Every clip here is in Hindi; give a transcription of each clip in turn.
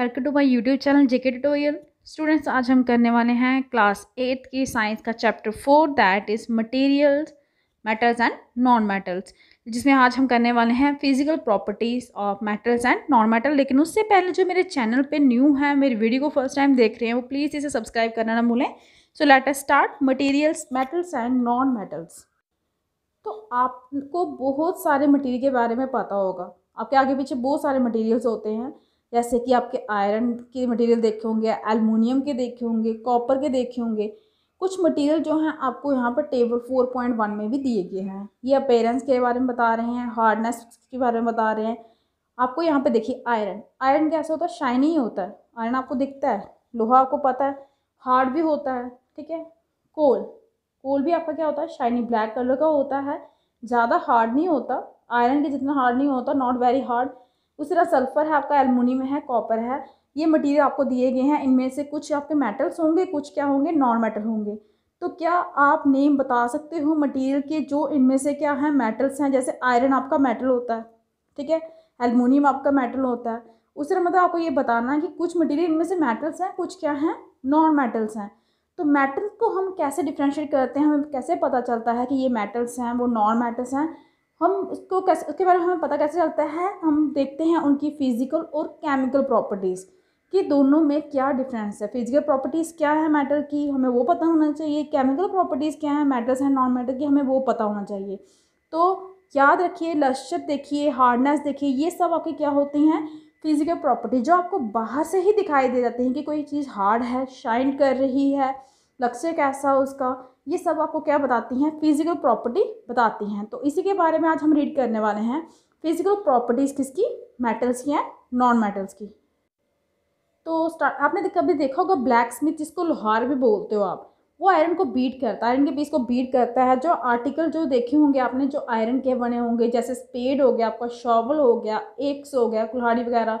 welcome to my YouTube channel JK tutorial students आज हम करने वाले हैं क्लास एट की साइंस का chapter four that is materials metals and non metals जिसमें आज हम करने वाले हैं physical properties of metals and non metal लेकिन उससे पहले जो मेरे चैनल पर न्यू है मेरी वीडियो को फर्स्ट टाइम देख रहे हैं वो प्लीज़ इसे सब्सक्राइब करना ना भूलें so let's start materials metals and non metals तो आपको बहुत सारे मटीरियल के बारे में पता होगा आपके आगे पीछे बहुत सारे मटेरियल्स होते हैं जैसे कि आपके आयरन के मटेरियल देखे होंगे एलमोनियम के देखे होंगे कॉपर के देखे होंगे कुछ मटेरियल जो हैं आपको यहाँ पर टेबल फोर पॉइंट वन में भी दिए गए हैं ये अपेरेंस के बारे में बता रहे हैं हार्डनेस के बारे में बता रहे हैं आपको यहाँ पे देखिए आयरन आयरन कैसा होता है शाइनी होता है आयरन आपको दिखता है लोहा आपको पता है हार्ड भी होता है ठीक है कोल कोल भी आपका क्या होता है शाइनी ब्लैक कलर का होता है ज़्यादा हार्ड नहीं होता आयरन के जितना हार्ड नहीं होता नॉट वेरी हार्ड उसी तरह सल्फ़र है आपका एलमोनियम है कॉपर है ये मटेरियल आपको दिए गए हैं इनमें से कुछ आपके मेटल्स होंगे कुछ क्या होंगे नॉन मेटल होंगे तो क्या आप नेम बता सकते हो मटेरियल के जो इनमें से क्या है मेटल्स हैं जैसे आयरन आपका मेटल होता है ठीक है एलमोनियम आपका मेटल होता है उस तरह मतलब आपको ये बताना है कि कुछ मटेरियल इनमें से मेटल्स हैं कुछ क्या हैं नॉन मेटल्स हैं तो मेटल को हम कैसे डिफ्रेंशिएट करते हैं हमें कैसे पता चलता है कि ये मेटल्स हैं वो नॉन मेटल्स हैं हम उसको कैसे उसके बारे में हमें पता कैसे चलता है हम देखते हैं उनकी फिजिकल और केमिकल प्रॉपर्टीज़ कि दोनों में क्या डिफरेंस है फिजिकल प्रॉपर्टीज़ क्या है मैटर की हमें वो पता होना चाहिए केमिकल प्रॉपर्टीज़ क्या है मैटर्स हैं नॉन मैटर की हमें वो पता होना चाहिए तो याद रखिए लश्चर देखिए हार्डनेस देखिए ये सब आपके क्या होती हैं फिजिकल प्रॉपर्टी जो आपको बाहर से ही दिखाई दे जाती हैं कि कोई चीज़ हार्ड है शाइन कर रही है लक्ष्य कैसा उसका ये सब आपको क्या बताती हैं फिजिकल प्रॉपर्टी बताती हैं तो इसी के बारे में आज हम रीड करने वाले हैं फिजिकल प्रॉपर्टीज़ किसकी मेटल्स की हैं नॉन मेटल्स की तो स्टार्ट आपने कभी देखा होगा ब्लैक स्मिथ जिसको लोहार भी बोलते हो आप वो आयरन को बीट करता है आयरन के पीस को बीट करता है जो आर्टिकल जो देखे होंगे आपने जो आयरन के बने होंगे जैसे स्पेड हो गया आपका शॉवल हो गया एक्स हो गया कुल्हाड़ी वगैरह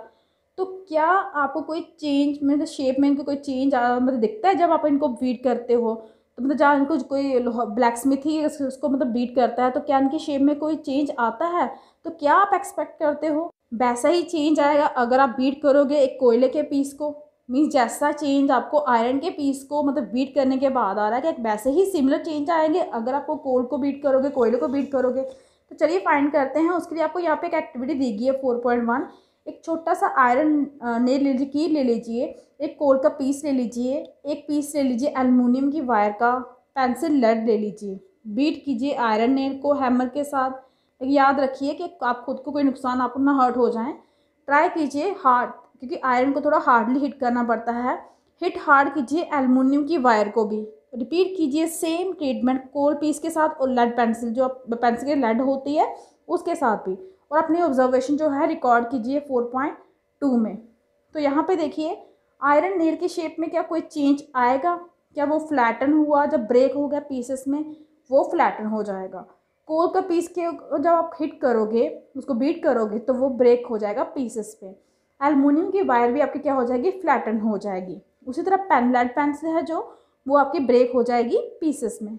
तो क्या आपको कोई चेंज मतलब शेप में इनको कोई चेंज मतलब दिखता है जब आप इनको बीट करते हो तो मतलब जहाँ इनको कोई ब्लैक स्मिथ ही उसको मतलब बीट करता है तो क्या इनकी शेप में कोई चेंज आता है तो क्या आप एक्सपेक्ट करते हो वैसा ही चेंज आएगा अगर आप बीट करोगे एक कोयले के पीस को मीन्स जैसा चेंज आपको आयरन के पीस को मतलब बीट करने के बाद आ रहा है कि वैसे ही सिमिलर चेंज आएंगे अगर आपको कोल को बीट करोगे कोयले को बीट करोगे तो चलिए फाइंड करते हैं उसके लिए आपको यहाँ पे एक एक्टिविटी दी गई है फोर पॉइंट वन एक छोटा सा आयरन ने ले लीजिए ले लीजिए एक कोल का पीस ले लीजिए एक पीस ले लीजिए एलमिनियम की वायर का पेंसिल लेड ले लीजिए बीट कीजिए आयरन नेल को हैमर के साथ याद रखिए कि आप खुद को कोई नुकसान आप ना हर्ट हो जाए ट्राई कीजिए हार्ड क्योंकि आयरन को थोड़ा हार्डली हिट करना पड़ता है हिट हार्ड कीजिए एलमिनियम की वायर को भी रिपीट कीजिए सेम ट्रीटमेंट कोल पीस के साथ और लेड पेंसिल जो पेंसिल की लेड होती है उसके साथ भी और अपनी ऑब्जर्वेशन जो है रिकॉर्ड कीजिए 4.2 में तो यहाँ पे देखिए आयरन नेल की शेप में क्या कोई चेंज आएगा क्या वो फ्लैटन हुआ जब ब्रेक हो गया पीसेस में वो फ्लैटन हो जाएगा कोल का पीस के जब आप हिट करोगे उसको बीट करोगे तो वो ब्रेक हो जाएगा पीसेस पे एलमोनियम की वायर भी आपकी क्या हो जाएगी फ्लैटन हो जाएगी उसी तरह पेन ब्लैड से है जो वो आपकी ब्रेक हो जाएगी पीसेस में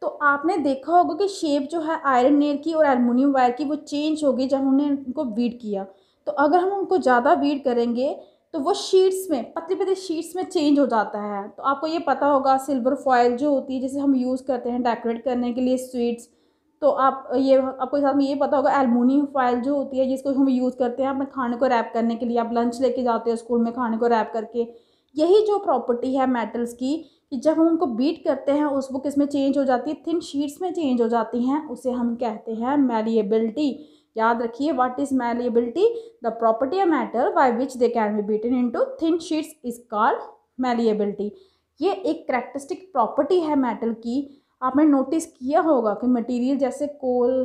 तो आपने देखा होगा कि शेप जो है आयरन नेल की और एलमिनियम वायर की वो चेंज होगी जब हमने उनको वीड किया तो अगर हम उनको ज़्यादा वीड करेंगे तो वो शीट्स में पतली पतली शीट्स में चेंज हो जाता है तो आपको ये पता होगा सिल्वर फॉयल जो होती है जिसे हम यूज़ करते हैं डेकोरेट करने के लिए स्वीट्स तो आप ये आपको साथ में ये पता होगा एलमोनियम फॉयल जो होती है जिसको हम यूज़ करते हैं अपने खाने को रैप करने के लिए आप लंच लेके जाते हो स्कूल में खाने को रैप करके यही जो प्रॉपर्टी है मेटल्स की कि जब हम उनको बीट करते हैं उस वो किस में चेंज हो जाती है थिन शीट्स में चेंज हो जाती हैं उसे हम कहते हैं मेलिएबिलिटी याद रखिए what is malleability the property of matter by which they can be beaten into thin sheets is called malleability ये एक करेक्टरिस्टिक प्रॉपर्टी है मेटल की आपने नोटिस किया होगा कि मटीरियल जैसे कोल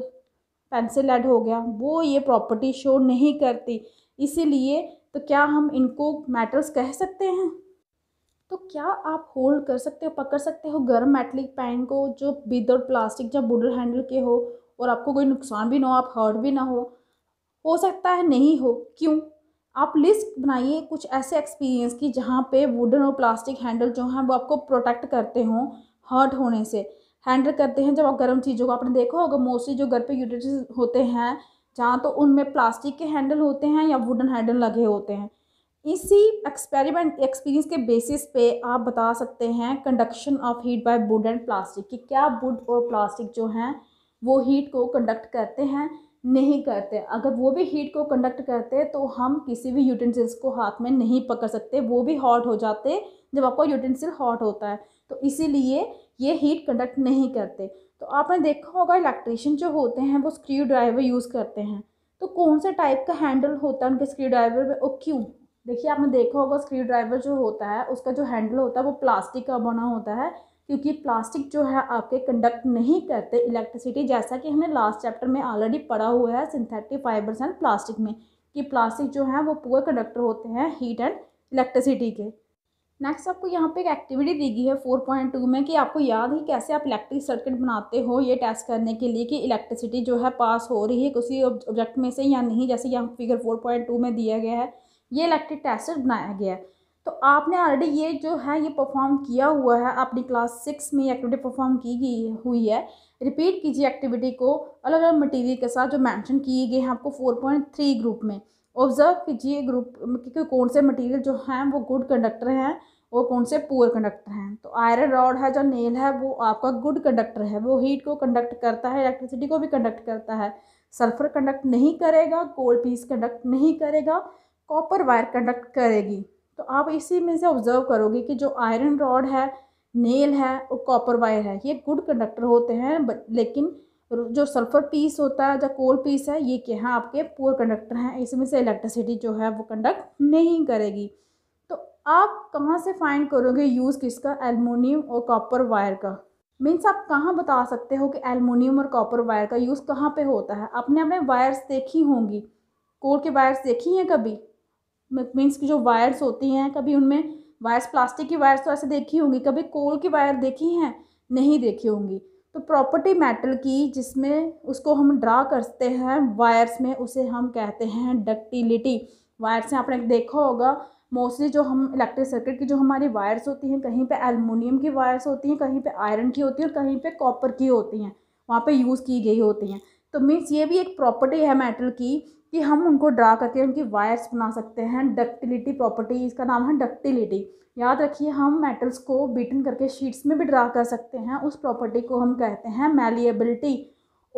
पेंसिल एड हो गया वो ये प्रॉपर्टी शो नहीं करती इसीलिए तो क्या हम इनको मेटल्स कह सकते हैं तो क्या आप होल्ड कर सकते हो पकड़ सकते हो गर्म मेटलिक पैन को जो और प्लास्टिक या बुडल हैंडल के हो और आपको कोई नुकसान भी ना हो आप हर्ट भी ना हो हो सकता है नहीं हो क्यों आप लिस्ट बनाइए कुछ ऐसे एक्सपीरियंस की जहाँ पे वुडन और प्लास्टिक हैंडल जो हैं वो आपको प्रोटेक्ट करते हों हर्ट होने से हैंडल करते हैं जब आप गर्म चीज़ों को आपने देखा होगा मोस्टली जो घर पे यूटेलिटीज होते हैं जहाँ तो उनमें प्लास्टिक के हैंडल होते हैं या वुडन हैंडल लगे होते हैं इसी एक्सपेरिमेंट एक्सपीरियंस के बेसिस पे आप बता सकते हैं conduction of heat by wood and plastic कि क्या वुड और प्लास्टिक जो हैं वो हीट को कंडक्ट करते हैं नहीं करते अगर वो भी हीट को कंडक्ट करते तो हम किसी भी यूटेंसिल्स को हाथ में नहीं पकड़ सकते वो भी हॉट हो जाते जब आपका यूटेंसिल हॉट होता है तो इसीलिए ये हीट कंडक्ट नहीं करते तो आपने देखा होगा इलेक्ट्रिशियन जो होते हैं वो स्क्रू ड्राइवर यूज़ करते हैं तो कौन सा टाइप का हैंडल होता है उनके स्क्रू ड्राइवर में और क्यों देखिए आपने देखा होगा स्क्रू ड्राइवर जो होता है उसका जो हैंडल होता है वो प्लास्टिक का बना होता है क्योंकि प्लास्टिक जो है आपके कंडक्ट नहीं करते इलेक्ट्रिसिटी जैसा कि हमने लास्ट चैप्टर में ऑलरेडी पढ़ा हुआ है सिंथेटिक फाइबर्स एंड प्लास्टिक में कि प्लास्टिक जो है वो पूरे कंडक्टर होते हैं हीट एंड इलेक्ट्रिसिटी के नेक्स्ट आपको यहाँ पे एक एक्टिविटी दी गई है फोर पॉइंट टू में कि आपको याद है कैसे आप इलेक्ट्रिक सर्किट बनाते हो ये टेस्ट करने के लिए कि इलेक्ट्रिसिटी जो है पास हो रही है किसी ऑब्जेक्ट में से या नहीं जैसे यहाँ फिगर फोर पॉइंट टू में दिया गया है ये इलेक्ट्रिक टेस्ट बनाया गया है तो आपने ऑलरेडी ये जो है ये परफॉर्म किया हुआ है अपनी क्लास सिक्स में एक्टिविटी परफॉर्म की गई हुई है रिपीट कीजिए एक्टिविटी को अलग अलग मटीरियल के साथ जो मैंशन किए गए हैं आपको फोर पॉइंट थ्री ग्रुप में ऑब्ज़र्व कीजिए ग्रुप कि कौन से मटेरियल जो हैं वो गुड कंडक्टर हैं और कौन से पुअर कंडक्टर हैं तो आयरन रॉड है जो नेल है वो आपका गुड कंडक्टर है वो हीट को कंडक्ट करता है इलेक्ट्रिसिटी को भी कंडक्ट करता है सल्फर कंडक्ट नहीं करेगा कोल पीस कंडक्ट नहीं करेगा कॉपर वायर कंडक्ट करेगी तो आप इसी में से ऑब्ज़र्व करोगे कि जो आयरन रॉड है नेल है और कॉपर वायर है ये गुड कंडक्टर होते हैं लेकिन जो सल्फ़र पीस होता है जो कोल पीस है ये क्या है हाँ, आपके पोअर कंडक्टर हैं इसमें से इलेक्ट्रिसिटी जो है वो कंडक्ट नहीं करेगी तो आप कहाँ से फाइंड करोगे यूज़ किसका एलमोनियम और कॉपर वायर का मीन्स आप कहाँ बता सकते हो कि एलमोनियम और कॉपर वायर का यूज़ कहाँ पे होता है आपने अपने वायर्स देखी होंगी कोल के वायर्स देखी हैं कभी मीन्स की जो वायर्स होती हैं कभी उनमें वायर्स प्लास्टिक की वायर्स तो ऐसे देखी होंगी कभी कोल की वायर देखी हैं नहीं देखी होंगी तो प्रॉपर्टी मेटल की जिसमें उसको हम ड्रा करते हैं वायर्स में उसे हम कहते हैं डक्टिलिटी वायर्स में आपने देखा होगा मोस्टली जो हम इलेक्ट्रिक सर्किट की जो हमारी वायर्स होती हैं कहीं पे एलमोनियम की वायर्स होती हैं कहीं पे आयरन की होती हैं और कहीं पे कॉपर की होती हैं वहाँ पे यूज़ की गई होती हैं तो मीन्स ये भी एक प्रॉपर्टी है मेटल की कि हम उनको ड्रा करके उनकी वायर्स बना सकते हैं डक्टिलिटी प्रॉपर्टी इसका नाम है डक्टिलिटी याद रखिए हम मेटल्स को बीटन करके शीट्स में भी ड्रा कर सकते हैं उस प्रॉपर्टी को हम कहते हैं मेलिएबिलिटी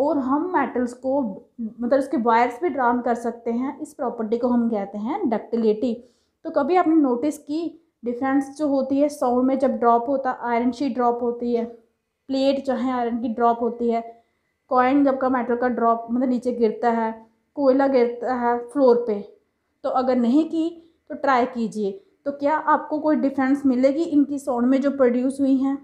और हम मेटल्स को मतलब उसके वायर्स भी ड्रा कर सकते हैं इस प्रॉपर्टी को हम कहते हैं डक्टिलिटी तो कभी आपने नोटिस की डिफरेंस जो होती है साउंड में जब ड्रॉप होता आयरन शीट ड्रॉप होती है प्लेट जो है आयरन की ड्रॉप होती है कॉइन जब का मेटल का ड्रॉप मतलब नीचे गिरता है कोयला गिरता है फ्लोर पे तो अगर नहीं की तो ट्राई कीजिए तो क्या आपको कोई डिफरेंस मिलेगी इनकी साउंड में जो प्रोड्यूस हुई हैं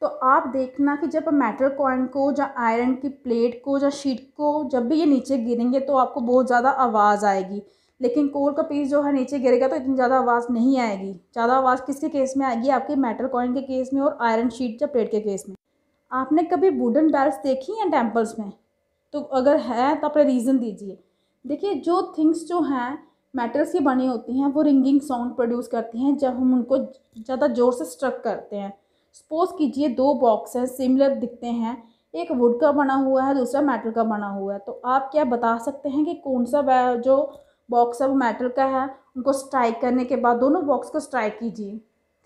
तो आप देखना कि जब मेटल कॉइन को या आयरन की प्लेट को या शीट को जब भी ये नीचे गिरेंगे तो आपको बहुत ज़्यादा आवाज़ आएगी लेकिन कोल का पीस जो है नीचे गिरेगा तो इतनी ज़्यादा आवाज़ नहीं आएगी ज़्यादा आवाज़ किसके केस में आएगी आपके मेटल कॉइन के केस में और आयरन शीट या प्लेट के केस में आपने कभी वुडन बैल्स देखी हैं टेम्पल्स में तो अगर है तो अपना रीज़न दीजिए देखिए जो थिंग्स जो हैं मेटल से बनी होती हैं वो रिंगिंग साउंड प्रोड्यूस करती हैं जब हम उनको ज़्यादा ज़ोर से स्ट्रक करते हैं सपोज़ कीजिए दो बॉक्स हैं सिमिलर दिखते हैं एक वुड का बना हुआ है दूसरा मेटल का बना हुआ है तो आप क्या बता सकते हैं कि कौन सा जो बॉक्स है वो मेटल का है उनको स्ट्राइक करने के बाद दोनों बॉक्स को स्ट्राइक कीजिए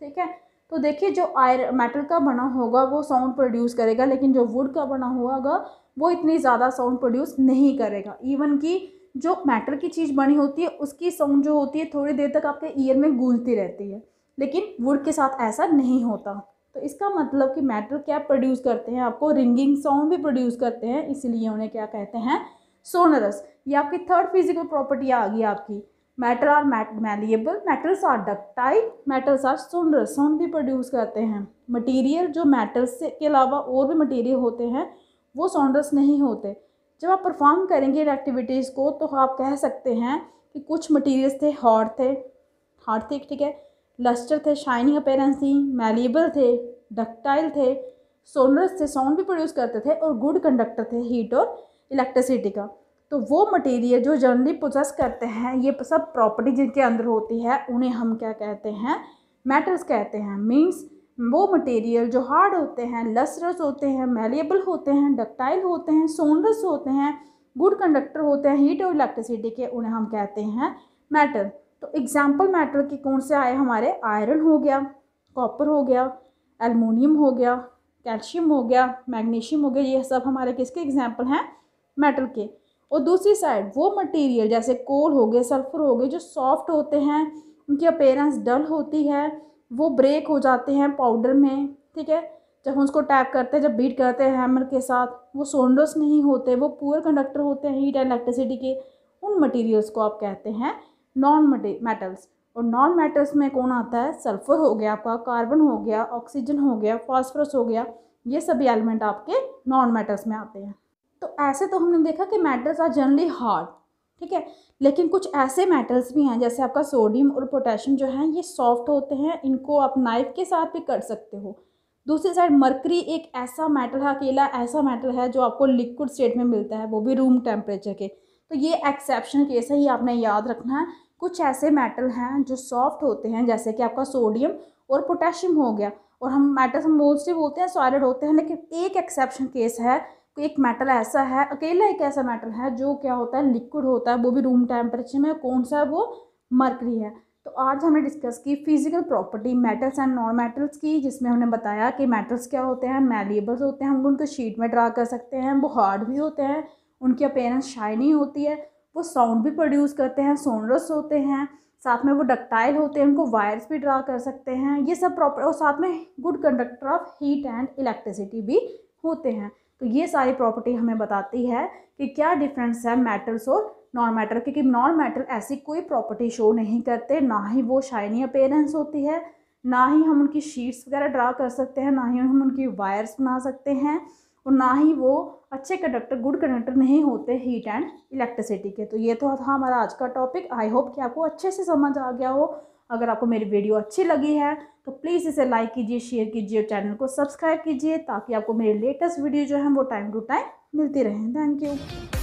ठीक है तो देखिए जो आयर मेटल का बना होगा वो साउंड प्रोड्यूस करेगा लेकिन जो वुड का बना हुआ होगा वो इतनी ज़्यादा साउंड प्रोड्यूस नहीं करेगा इवन कि जो मैटर की चीज़ बनी होती है उसकी साउंड जो होती है थोड़ी देर तक आपके ईयर में गूंजती रहती है लेकिन वुड के साथ ऐसा नहीं होता तो इसका मतलब कि मैटर क्या प्रोड्यूस करते हैं आपको रिंगिंग साउंड भी प्रोड्यूस करते हैं इसीलिए उन्हें क्या कहते हैं सोनरस ये आपकी थर्ड फिजिकल प्रॉपर्टी आ गई आपकी मैटर आर मैट malleable metals are ductile metals are sonorous sound भी प्रोड्यूस करते हैं मटेरियल जो मेटल्स के अलावा और भी मटेरियल होते हैं वो सोनरस नहीं होते जब आप परफॉर्म करेंगे इन एक्टिविटीज़ को तो आप कह सकते हैं कि कुछ मटेरियल्स थे हॉट थे हॉट थे ठीक है लस्टर थे शाइनिंग अपेरेंस थी मैलिएबल थे डक्टाइल थे सोनरस थे साउंड भी प्रोड्यूस करते थे और गुड कंडक्टर थे हीट और इलेक्ट्रिसिटी का तो वो मटेरियल जो जनरली प्रोसेस करते हैं ये सब प्रॉपर्टी जिनके अंदर होती है उन्हें हम क्या कहते हैं मैटर्स कहते हैं मीन्स वो मटेरियल जो हार्ड होते हैं लसरस होते हैं मेलेबल होते हैं डक्टाइल होते हैं सोनरस होते हैं गुड कंडक्टर होते हैं हीट और इलेक्ट्रिसिटी के उन्हें हम कहते हैं मेटल तो एग्जाम्पल मेटल के कौन से आए हमारे आयरन हो गया कॉपर हो गया एलमोनियम हो गया कैल्शियम हो गया मैग्नीशियम हो गया ये सब हमारे किसके एग्जाम्पल हैं मेटल के और दूसरी साइड वो मटेरियल जैसे कोल हो गए सल्फर हो गए जो सॉफ्ट होते हैं उनकी अपेयरेंस डल होती है वो ब्रेक हो जाते हैं पाउडर में ठीक है जब हम उसको टैप करते हैं जब बीट करते हैं हैमर के साथ वो सोल्डर्स नहीं होते वो पुअर कंडक्टर होते हैं हीट एंड इलेक्ट्रिसिटी के उन मटेरियल्स को आप कहते हैं नॉन मेटल्स और नॉन मेटल्स में कौन आता है सल्फर हो गया आपका कार्बन हो गया ऑक्सीजन हो गया फॉस्फरस हो गया ये सभी एलिमेंट आपके नॉन मेटल्स में आते हैं तो ऐसे तो हमने देखा कि मेटल्स आर जनरली हार्ड ठीक है लेकिन कुछ ऐसे मेटल्स भी हैं जैसे आपका सोडियम और पोटेशियम जो हैं ये सॉफ्ट होते हैं इनको आप नाइफ के साथ भी कट सकते हो दूसरी साइड मरकरी एक ऐसा मेटल है अकेला ऐसा मेटल है जो आपको लिक्विड स्टेट में मिलता है वो भी रूम टेम्परेचर के तो ये एक्सेप्शन केस है ये आपने याद रखना है कुछ ऐसे मेटल हैं जो सॉफ्ट होते हैं जैसे कि आपका सोडियम और पोटेशियम हो गया और हम मेटल्स हम मोस्टली बोलते हैं सॉलिड होते हैं लेकिन एक एक्सेप्शन केस है एक मेटल ऐसा है अकेला एक ऐसा मेटल है जो क्या होता है लिक्विड होता है वो भी रूम टेम्परेचर में कौन सा है वो मरकरी है तो आज हमने डिस्कस की physical property metals and non metals की जिसमें हमने बताया कि मेटल्स क्या होते हैं मेलिएबल्स होते हैं हम उनको शीट में ड्रा कर सकते हैं वो हार्ड भी होते हैं उनकी अपेयरेंस शाइनी होती है वो साउंड भी प्रोड्यूस करते हैं सोनरस होते हैं साथ में वो डक्टाइल होते हैं उनको वायर्स भी ड्रा कर सकते हैं ये सब प्रॉपर और साथ में good conductor of heat and electricity भी होते हैं तो ये सारी प्रॉपर्टी हमें बताती है कि क्या डिफरेंस है मेटल्स और नॉन मेटल क्योंकि नॉन मेटल ऐसी कोई प्रॉपर्टी शो नहीं करते ना ही वो शाइनी अपेयरेंस होती है ना ही हम उनकी शीट्स वगैरह ड्रा कर सकते हैं ना ही हम उनकी वायर्स बना सकते हैं और ना ही वो अच्छे कंडक्टर गुड कंडक्टर नहीं होते हीट एंड इलेक्ट्रिसिटी के तो ये तो था हमारा आज का टॉपिक आई होप कि आपको अच्छे से समझ आ गया हो अगर आपको मेरी वीडियो अच्छी लगी है तो प्लीज़ इसे लाइक कीजिए शेयर कीजिए और चैनल को सब्सक्राइब कीजिए ताकि आपको मेरे लेटेस्ट वीडियो जो है वो टाइम टू टाइम मिलती रहें थैंक यू